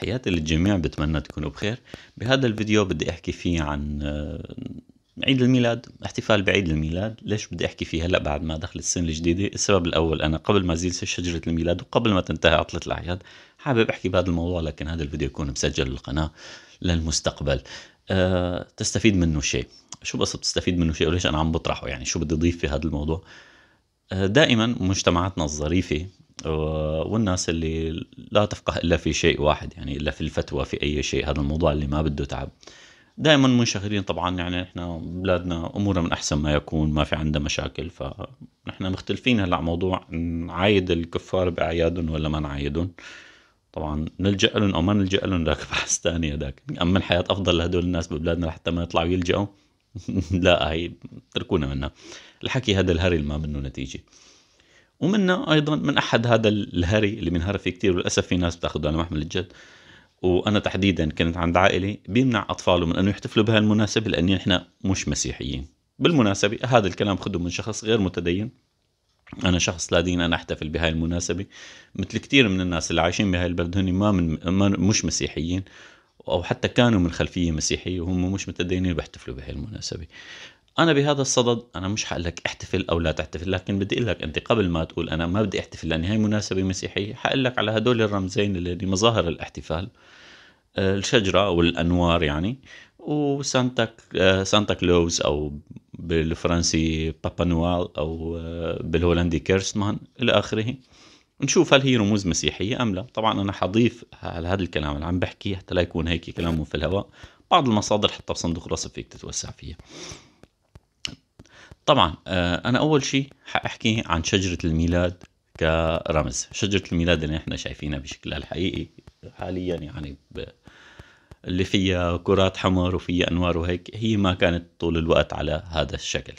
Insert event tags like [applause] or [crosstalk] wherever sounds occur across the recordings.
تحياتي للجميع بتمنى تكونوا بخير بهذا الفيديو بدي احكي فيه عن آه، عيد الميلاد احتفال بعيد الميلاد ليش بدي احكي فيه هلا بعد ما دخلت السنه الجديده السبب الاول انا قبل ما زيل شجره الميلاد وقبل ما تنتهي عطله الاعياد حابب احكي بهذا الموضوع لكن هذا الفيديو يكون مسجل للقناه للمستقبل أه تستفيد منه شيء شو بس تستفيد منه شيء وليش انا عم بطرحه يعني شو بدي اضيف في هذا الموضوع أه دائما مجتمعاتنا الظريفه والناس اللي لا تفقه الا في شيء واحد يعني الا في الفتوى في اي شيء هذا الموضوع اللي ما بده تعب دائما منشغلين طبعا يعني احنا بلادنا امورنا من احسن ما يكون ما في عندنا مشاكل فنحن مختلفين هلا موضوع نعايد الكفار باعيادهم ولا ما نعايدهم طبعا نلجا لهم او ما نلجا لهم ذاك [laughs] بحث ثاني هذاك اما الحياه افضل لهدول الناس ببلادنا حتى ما يطلعوا يلجأوا [laughs] لا هي اتركونا منها الحكي هذا الهري اللي ما منه نتيجه ومنا ايضا من احد هذا الهري اللي بنهرى فيه كثير وللاسف في ناس بتاخذه على محمل الجد وانا تحديدا كنت عند عائله بيمنع اطفاله من انه يحتفلوا بهالمناسبه لان نحن مش مسيحيين بالمناسبه هذا الكلام خذه من شخص غير متدين انا شخص لا دين انا احتفل بهاي المناسبه مثل كثير من الناس اللي عايشين بهاي البلد هن ما من ما مش مسيحيين او حتى كانوا من خلفيه مسيحيه وهم مش متدينين بيحتفلوا بهاي المناسبه انا بهذا الصدد انا مش حقلك احتفل او لا تحتفل لكن بدي اقول لك انت قبل ما تقول انا ما بدي احتفل لان هي مناسبه مسيحيه حقول لك على هدول الرمزين اللي مظاهر الاحتفال آه، الشجره والانوار يعني وسانتاك آه، سانتا كلوز او بالفرنسي بابا نوال او آه، بالهولندي كيرستمان الى اخره نشوف هل هي رموز مسيحية أم لا طبعا أنا حضيف على هذا الكلام اللي عم بحكيه حتى لا يكون هيك كلام في الهواء بعض المصادر حتى بصندوق رصد فيك تتوسع فيها طبعا آه، انا اول شيء حاحكي عن شجره الميلاد كرمز شجره الميلاد اللي احنا شايفينها بشكلها الحقيقي حاليا يعني ب... اللي فيها كرات حمر وفيها انوار وهيك هي ما كانت طول الوقت على هذا الشكل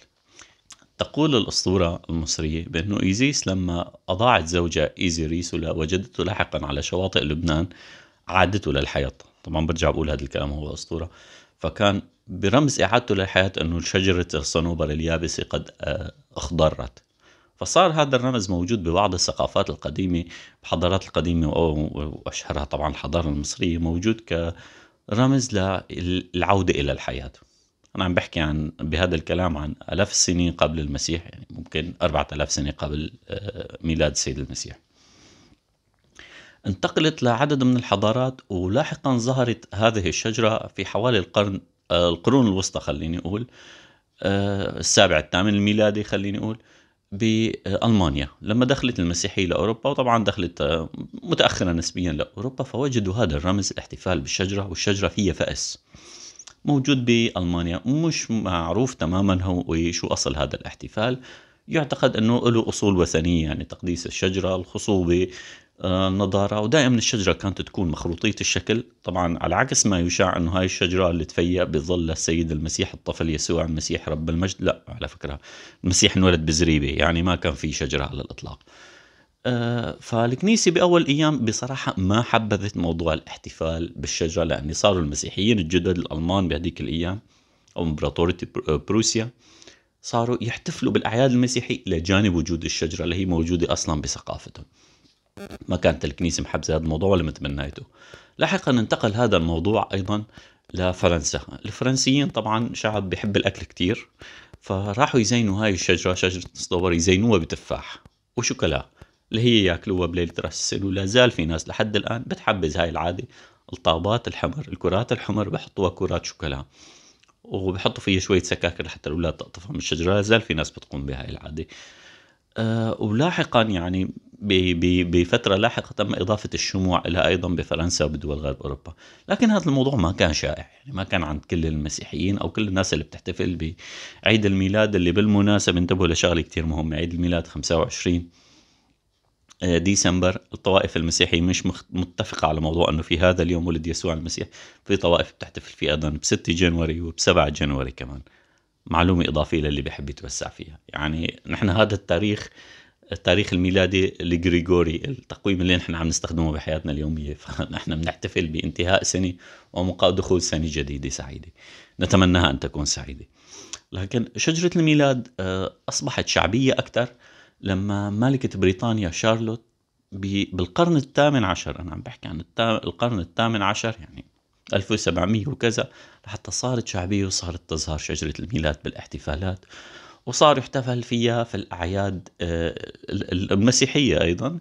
تقول الأسطورة المصرية بأنه إيزيس لما أضاعت زوجها إيزيريس وجدته لاحقا على شواطئ لبنان عادته للحياة طبعا برجع بقول هذا الكلام هو أسطورة فكان برمز إعادته للحياة أنه شجرة الصنوبر اليابسة قد آه، أخضرت فصار هذا الرمز موجود ببعض الثقافات القديمة الحضارات القديمة وأشهرها طبعا الحضارة المصرية موجود كرمز للعودة إلى الحياة أنا عم بحكي عن بهذا الكلام عن ألاف السنين قبل المسيح يعني ممكن أربعة ألاف سنة قبل آه، ميلاد السيد المسيح انتقلت لعدد من الحضارات ولاحقا ظهرت هذه الشجرة في حوالي القرن آه، القرون الوسطى خليني أقول آه، السابع الثامن الميلادي خليني أقول بألمانيا لما دخلت المسيحية لأوروبا وطبعا دخلت آه، متأخرة نسبيا لأوروبا فوجدوا هذا الرمز الاحتفال بالشجرة والشجرة فيها فأس موجود بألمانيا مش معروف تماما هو شو أصل هذا الاحتفال يعتقد أنه له أصول وثنية يعني تقديس الشجرة الخصوبة نضارة ودائما الشجرة كانت تكون مخروطية الشكل طبعا على عكس ما يشاع أنه هاي الشجرة اللي تفيأ بظل السيد المسيح الطفل يسوع المسيح رب المجد لا على فكرة المسيح انولد بزريبة يعني ما كان في شجرة على الإطلاق آه، فالكنيسة بأول أيام بصراحة ما حبذت موضوع الاحتفال بالشجرة لأن صاروا المسيحيين الجدد الألمان بهذيك الأيام أو إمبراطورية آه، بروسيا صاروا يحتفلوا بالأعياد المسيحية لجانب وجود الشجرة اللي هي موجودة أصلا بثقافتهم ما كانت الكنيسة محبزة هذا الموضوع ولا متمنيته لاحقا انتقل هذا الموضوع أيضا لفرنسا الفرنسيين طبعا شعب بيحب الأكل كتير فراحوا يزينوا هاي الشجرة شجرة الصدور يزينوها بتفاح وشوكولا اللي هي ياكلوها بليلة راس السنة ولا زال في ناس لحد الآن بتحبز هاي العادة الطابات الحمر الكرات الحمر بحطوها كرات شوكولا وبحطوا فيها شوية سكاكر لحتى الأولاد تقطفها من الشجرة لا زال في ناس بتقوم بهاي العادة أه ولاحقا يعني بفترة لاحقة تم إضافة الشموع إلى أيضا بفرنسا وبدول غرب أوروبا لكن هذا الموضوع ما كان شائع يعني ما كان عند كل المسيحيين أو كل الناس اللي بتحتفل بعيد الميلاد اللي بالمناسبة انتبهوا لشغلة كتير مهمة عيد الميلاد 25 آه، ديسمبر الطوائف المسيحية مش متفقة على موضوع أنه في هذا اليوم ولد يسوع المسيح في طوائف بتحتفل فيه أيضا ب 6 جنوري وب 7 جنوري كمان معلومة إضافية للي بيحب يتوسع فيها يعني نحن هذا التاريخ التاريخ الميلادي الجريجوري التقويم اللي نحن عم نستخدمه بحياتنا اليومية فنحن بنحتفل بانتهاء سنة ودخول سنة جديدة سعيدة نتمناها أن تكون سعيدة لكن شجرة الميلاد آه، أصبحت شعبية أكثر لما ملكة بريطانيا شارلوت بالقرن الثامن عشر أنا عم بحكي عن القرن الثامن عشر يعني 1700 وكذا لحتى صارت شعبية وصارت تظهر شجرة الميلاد بالاحتفالات وصار يحتفل فيها في الأعياد آه، المسيحية أيضا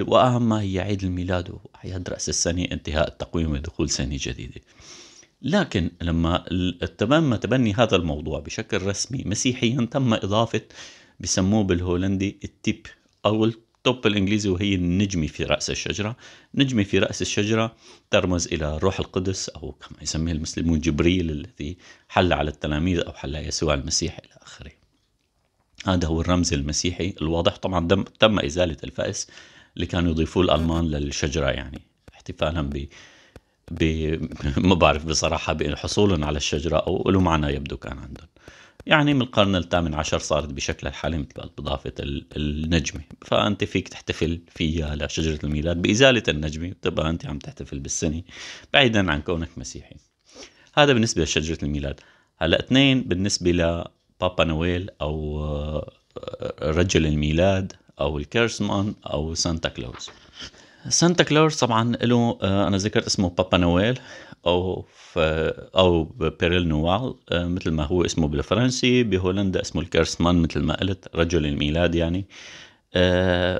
وأهم ما هي عيد الميلاد وأعياد رأس السنة انتهاء التقويم ودخول سنة جديدة لكن لما تم تبني هذا الموضوع بشكل رسمي مسيحيا تم إضافة بسموه بالهولندي التيب أو التوب الإنجليزي وهي النجمة في رأس الشجرة نجمة في رأس الشجرة ترمز إلى روح القدس أو كما يسميه المسلمون جبريل الذي حل على التلاميذ أو حل يسوع المسيح إلى آخره هذا هو الرمز المسيحي الواضح طبعا دم تم إزالة الفأس اللي كانوا يضيفوه الألمان للشجرة يعني احتفالا ب [laughs] ما بعرف بصراحة بحصولهم على الشجرة أو له معنى يبدو كان عندهم يعني من القرن الثامن عشر صارت بشكلها الحالي مثل بإضافة النجمة فأنت فيك تحتفل فيها لشجرة الميلاد بإزالة النجمة وتبقى أنت عم تحتفل بالسنة بعيدا عن كونك مسيحي هذا بالنسبة لشجرة الميلاد هلا اثنين بالنسبة بابا نويل او آه، رجل الميلاد او الكيرسمان او سانتا كلوز سانتا كلوز طبعا له آه، انا ذكرت اسمه بابا نويل او او بيريل نوال آه، مثل ما هو اسمه بالفرنسي بهولندا اسمه الكيرسمان مثل ما قلت رجل الميلاد يعني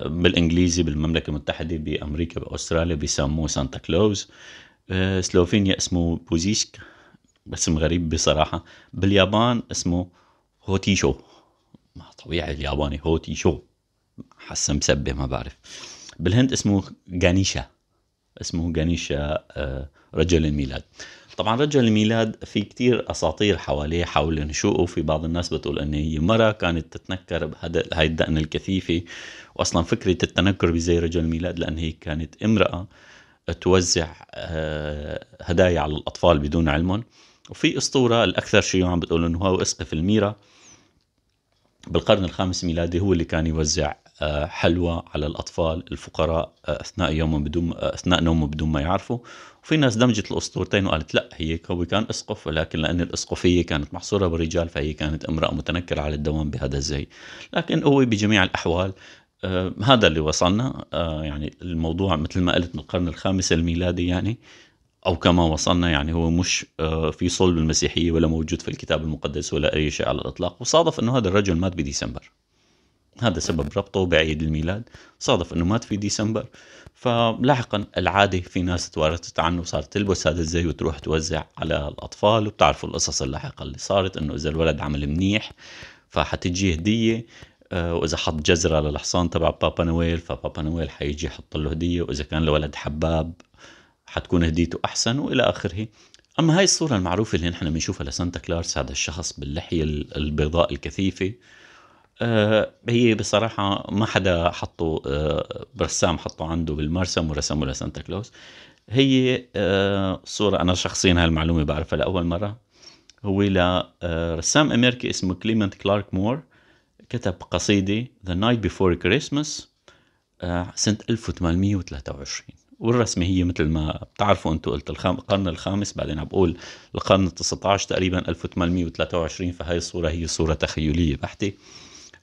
بالانجليزي بالمملكه المتحده بامريكا باستراليا بيسموه سانتا كلوز سلوفينيا اسمه بوزيشك اسم غريب بصراحه باليابان اسمه هوتي شو طبيعي الياباني هوتي شو حاسه مسبه ما بعرف بالهند اسمه غانيشا اسمه غانيشا آه، رجل الميلاد طبعا رجل الميلاد في كتير اساطير حواليه حول نشوءه في بعض الناس بتقول ان هي مرة كانت تتنكر بهذا هاي الدقن الكثيفة واصلا فكرة التنكر بزي رجل الميلاد لان هي كانت امرأة توزع آه، هدايا على الاطفال بدون علمهم وفي اسطوره الاكثر شيوعا بتقول انه هو اسقف الميرا بالقرن الخامس ميلادي هو اللي كان يوزع آه، حلوى على الاطفال الفقراء آه، اثناء يومهم بدون آه، اثناء نومهم بدون ما يعرفوا وفي ناس دمجت الاسطورتين وقالت لا هي هو كان اسقف ولكن لان الاسقفيه كانت محصوره بالرجال فهي كانت امراه متنكره على الدوام بهذا الزي لكن هو بجميع الاحوال هذا اللي وصلنا يعني الموضوع مثل ما قلت من القرن الخامس الميلادي يعني أو كما وصلنا يعني هو مش آه، في صلب المسيحية ولا موجود في الكتاب المقدس ولا أي شيء على الإطلاق وصادف أنه هذا الرجل مات بديسمبر هذا سبب ربطه بعيد الميلاد صادف أنه مات في ديسمبر فلاحقا العادة في ناس توارثت عنه وصارت تلبس هذا الزي وتروح توزع على الأطفال وبتعرفوا القصص اللاحقة اللي صارت أنه إذا الولد عمل منيح فحتجي هدية آه، واذا حط جزره للحصان تبع بابا نويل فبابا نويل حيجي يحط له هديه واذا كان الولد حباب حتكون هديته أحسن وإلى آخره أما هاي الصورة المعروفة اللي نحن بنشوفها لسانتا كلارس هذا الشخص باللحية البيضاء الكثيفة آه هي بصراحة ما حدا حطه آه رسام حطه عنده بالمرسم ورسمه لسانتا كلوز هي آه صورة أنا شخصيا هالمعلومة بعرفها لأول مرة هو لرسام آه، أمريكي اسمه كليمنت كلارك مور كتب قصيدة The Night Before Christmas آه، سنة 1823 والرسمة هي مثل ما بتعرفوا انتم قلت الخام... القرن الخامس بعدين عم بقول القرن ال 19 تقريبا 1823 فهي الصورة هي صورة تخيلية بحتة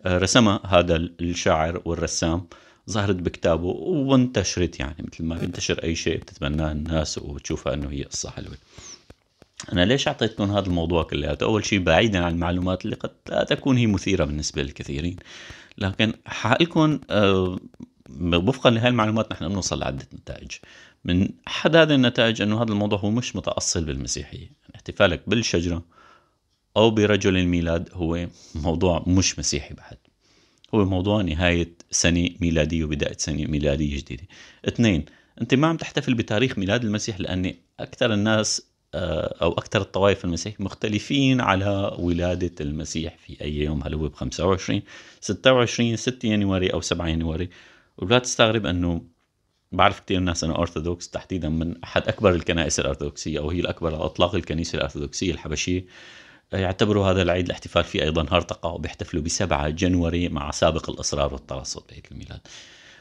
آه، رسمها هذا الشاعر والرسام ظهرت بكتابه وانتشرت يعني مثل ما بينتشر اي شيء بتتبناه الناس وبتشوفها انه هي قصه حلوه. انا ليش اعطيتكم هذا الموضوع كلياته؟ اول شيء بعيدا عن المعلومات اللي قد لا تكون هي مثيره بالنسبه للكثيرين، لكن حقلكم آه، وفقا لهي المعلومات نحن بنوصل لعدة نتائج من أحد هذه النتائج أنه هذا الموضوع هو مش متأصل بالمسيحية يعني احتفالك بالشجرة أو برجل الميلاد هو موضوع مش مسيحي بحت هو موضوع نهاية سنة ميلادية وبداية سنة ميلادية جديدة اثنين أنت ما عم تحتفل بتاريخ ميلاد المسيح لأن أكثر الناس آه، او اكثر الطوائف المسيح مختلفين على ولاده المسيح في اي يوم هل هو ب 25 26 6 يناير او 7 يناير ولا تستغرب انه بعرف كثير ناس انه ارثوذكس تحديدا من احد اكبر الكنائس الارثوذكسيه او هي الاكبر على اطلاق الكنيسه الارثوذكسيه الحبشيه يعتبروا هذا العيد الاحتفال فيه ايضا هرطقه وبيحتفلوا ب 7 جنوري مع سابق الاصرار والترصد بعيد الميلاد.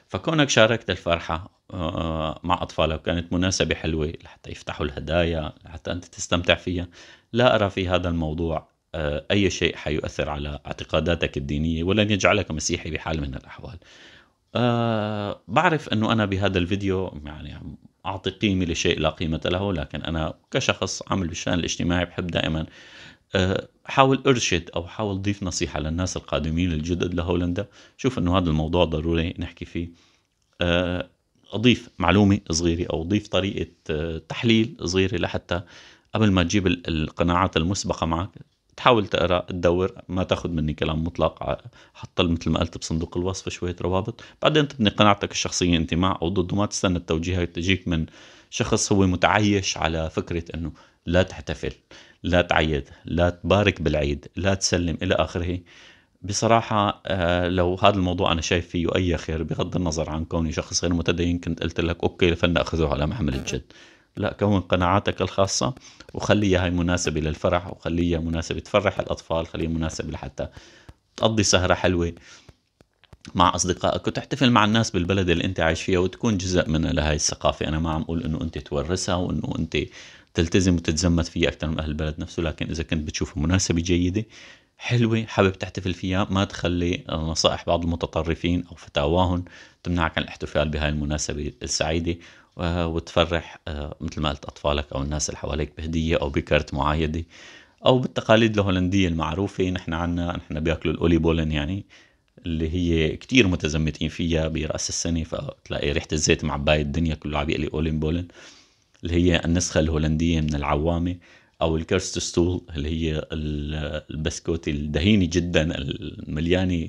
فكونك شاركت الفرحه آه، مع اطفالك كانت مناسبه حلوه لحتى يفتحوا الهدايا لحتى انت تستمتع فيها لا ارى في هذا الموضوع آه، اي شيء حيؤثر على اعتقاداتك الدينيه ولن يجعلك مسيحي بحال من الاحوال. أه بعرف انه انا بهذا الفيديو يعني اعطي قيمه لشيء لا قيمه له لكن انا كشخص عامل بالشان الاجتماعي بحب دائما أه حاول ارشد او حاول ضيف نصيحه للناس القادمين الجدد لهولندا شوف انه هذا الموضوع ضروري نحكي فيه أه اضيف معلومه صغيره او اضيف طريقه آه، تحليل صغيره لحتى قبل ما تجيب القناعات المسبقه معك تحاول تقرا تدور ما تاخذ مني كلام مطلق حط مثل ما قلت بصندوق الوصف شويه روابط بعدين تبني قناعتك الشخصيه انت مع او ضد وما تستنى التوجيهات تجيك من شخص هو متعيش على فكره انه لا تحتفل لا تعيد لا تبارك بالعيد لا تسلم الى اخره بصراحة آه، لو هذا الموضوع أنا شايف فيه أي خير بغض النظر عن كوني شخص غير متدين كنت قلت لك أوكي فلنأخذه على محمل الجد لا كون قناعاتك الخاصة وخليها هاي مناسبة للفرح وخليها مناسبة تفرح الأطفال خليها مناسبة لحتى تقضي سهرة حلوة مع أصدقائك وتحتفل مع الناس بالبلد اللي أنت عايش فيها وتكون جزء من لهي الثقافة أنا ما عم أقول أنه أنت تورثها وأنه أنت تلتزم وتتزمت فيها أكثر من أهل البلد نفسه لكن إذا كنت بتشوفها مناسبة جيدة حلوة حابب تحتفل فيها ما تخلي نصائح بعض المتطرفين أو فتاواهم تمنعك عن الاحتفال بهاي المناسبة السعيدة آه، وتفرح آه، مثل ما قلت أطفالك أو الناس اللي حواليك بهدية أو بكرت معايدة أو بالتقاليد الهولندية المعروفة نحن عنا نحن بياكلوا الأولي بولن يعني اللي هي كتير متزمتين فيها برأس السنة فتلاقي ريحة الزيت معباية الدنيا كله عم يقلي أولين بولن اللي هي النسخة الهولندية من العوامة أو الكرست ستول اللي هي البسكوت الدهينة جدا المليانة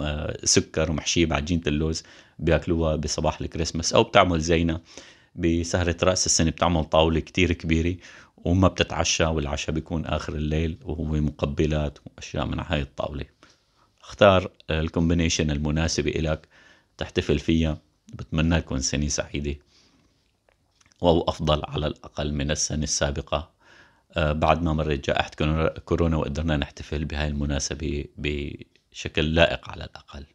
آه، سكر ومحشيه بعجينه اللوز بياكلوها بصباح الكريسماس او بتعمل زينا بسهرة رأس السنة بتعمل طاولة كتير كبيرة وما بتتعشى والعشاء بيكون آخر الليل وهو مقبلات وأشياء من هاي الطاولة اختار الكومبينيشن المناسبة إلك تحتفل فيها بتمنى لكم سنة سعيدة أو أفضل على الأقل من السنة السابقة آه، بعد ما مرت جائحة كورونا وقدرنا نحتفل بهاي المناسبة شكل لائق على الأقل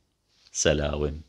سلاوم